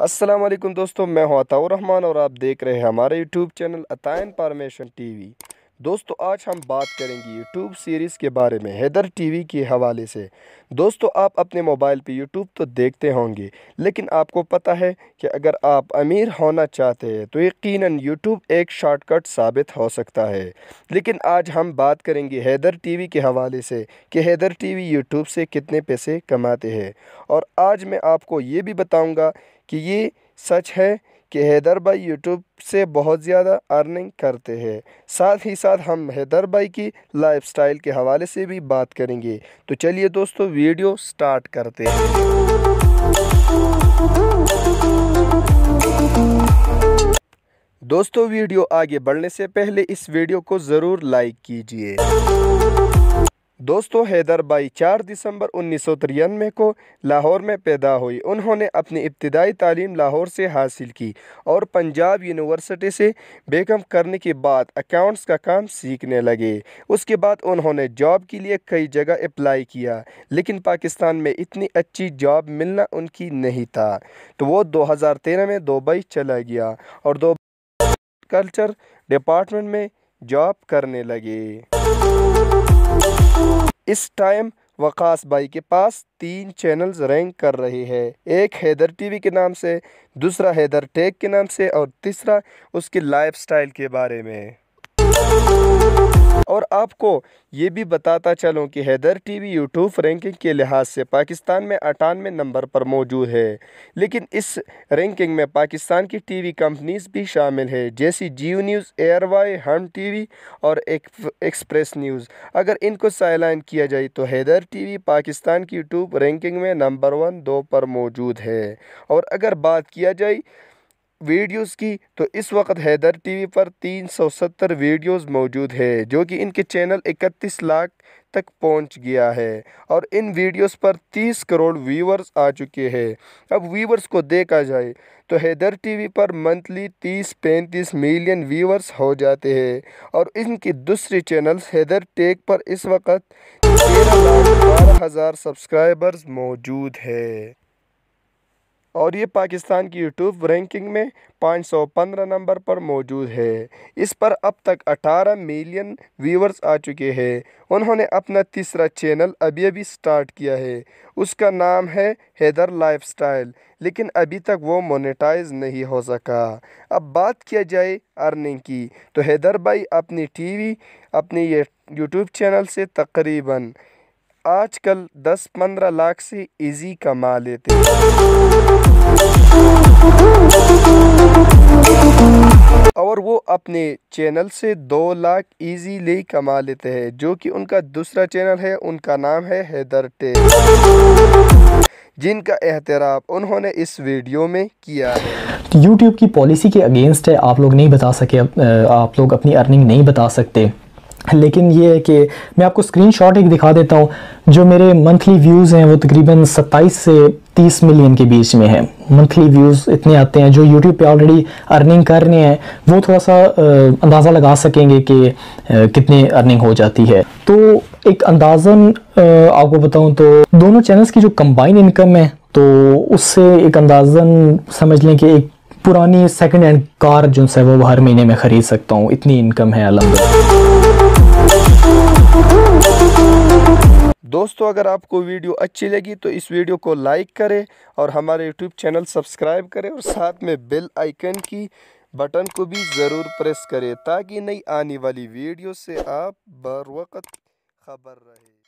अस्सलाम वालेकुम दोस्तों मैं हूं अताउर रहमान और आप देख रहे हैं हमारे यूट्यूब चैनल अतायन फार्मेशन टीवी दोस्तों आज हम बात करेंगे यूट्यूब सीरीज़ के बारे में हैदर टीवी के हवाले से दोस्तों आप अपने मोबाइल पे यूट्यूब तो देखते होंगे लेकिन आपको पता है कि अगर आप अमीर होना चाहते हैं तो यकीनन यूट्यूब एक शॉर्टकट साबित हो सकता है लेकिन आज हम बात करेंगे हैदर टीवी के हवाले से कि हैदर टीवी यूट्यूब से कितने पैसे कमाते हैं और आज मैं आपको ये भी बताऊँगा कि ये सच है कि हैदर भाई यूट्यूब से बहुत ज़्यादा अर्निंग करते हैं साथ ही साथ हम हैदर भाई की लाइफस्टाइल के हवाले से भी बात करेंगे तो चलिए दोस्तों वीडियो स्टार्ट करते हैं दोस्तों वीडियो आगे बढ़ने से पहले इस वीडियो को ज़रूर लाइक कीजिए दोस्तों हैदर बाई चार दिसंबर उन्नीस सौ तिरानवे को लाहौर में पैदा हुई उन्होंने अपनी इब्तदाई तालीम लाहौर से हासिल की और पंजाब यूनिवर्सिटी से बेकम करने के बाद अकाउंट्स का काम सीखने लगे उसके बाद उन्होंने जॉब के लिए कई जगह अप्लाई किया लेकिन पाकिस्तान में इतनी अच्छी जॉब मिलना उनकी नहीं था तो वो दो हज़ार तेरह में दुबई चला गया और दो कल्चर डिपार्टमेंट में जॉब करने लगे इस टाइम वकास भाई के पास तीन चैनल्स रैंक कर रहे हैं एक हैदर टीवी के नाम से दूसरा हैदर टेक के नाम से और तीसरा उसके लाइफस्टाइल के बारे में और आपको ये भी बताता चलूँ कि Haider T V YouTube ranking के लिहाज से पाकिस्तान में अठानवे नंबर पर मौजूद है लेकिन इस रैंकिंग में पाकिस्तान की टी वी कंपनीज भी शामिल है जैसी Geo news ARY Hum T V और एक, एक्सप्रेस न्यूज़ अगर इनको सैलान किया जाए तो हैदर टी वी पाकिस्तान की यूट्यूब रैंकिंग में नंबर वन दो पर मौजूद है और अगर बात किया जाए वीडियोस की तो इस वक्त हैदर टीवी पर 370 वीडियोस मौजूद है जो कि इनके चैनल 31 लाख तक पहुंच गया है और इन वीडियोस पर 30 करोड़ व्यूवर्स आ चुके हैं अब व्यूवर्स को देखा जाए तो हैदर टीवी पर मंथली 30-35 मिलियन व्यूवर्स हो जाते हैं और इनकी दूसरी चैनल हैदर टेक पर इस वक्त तेरह लाख बारह हज़ार सब्सक्राइबर्स मौजूद है और ये पाकिस्तान की यूट्यूब रैंकिंग में 515 नंबर पर मौजूद है इस पर अब तक 18 मिलियन व्यूवर्स आ चुके हैं उन्होंने अपना तीसरा चैनल अभी अभी स्टार्ट किया है उसका नाम है हैदर लाइफस्टाइल लेकिन अभी तक वो मोनेटाइज नहीं हो सका अब बात किया जाए अर्निंग की तो हैदर भाई अपनी टीवी अपनी ये यूट्यूब चैनल से तकरीबन आजकल 10-15 लाख से इजी कमा लेते हैं और वो अपने चैनल से दो लाख इजीली कमा लेते हैं जो कि उनका दूसरा चैनल है उनका नाम है हैदर टे जिनका एहतराब उन्होंने इस वीडियो में किया है यूट्यूब की पॉलिसी के अगेंस्ट है आप लोग नहीं बता सके आप लोग अपनी अर्निंग नहीं बता सकते लेकिन ये है कि मैं आपको स्क्रीनशॉट एक दिखा देता हूँ जो मेरे मंथली व्यूज़ हैं वो तकरीबन 27 से 30 मिलियन के बीच में है मंथली व्यूज़ इतने आते हैं जो यूट्यूब पे ऑलरेडी अर्निंग कर रहे हैं वो थोड़ा सा अंदाज़ा लगा सकेंगे कि कितनी अर्निंग हो जाती है तो एक अंदाज़न आपको बताऊँ तो दोनों चैनल्स की जो कम्बाइन इनकम है तो उससे एक अंदाज़न समझ लें कि एक पुरानी सेकेंड हैंड कार जो है वो हर महीने में ख़रीद सकता हूँ इतनी इनकम है अलहमद दोस्तों अगर आपको वीडियो अच्छी लगी तो इस वीडियो को लाइक करें और हमारे यूट्यूब चैनल सब्सक्राइब करें और साथ में बेल आइकन की बटन को भी ज़रूर प्रेस करें ताकि नई आने वाली वीडियो से आप बर वक्त खबर रहे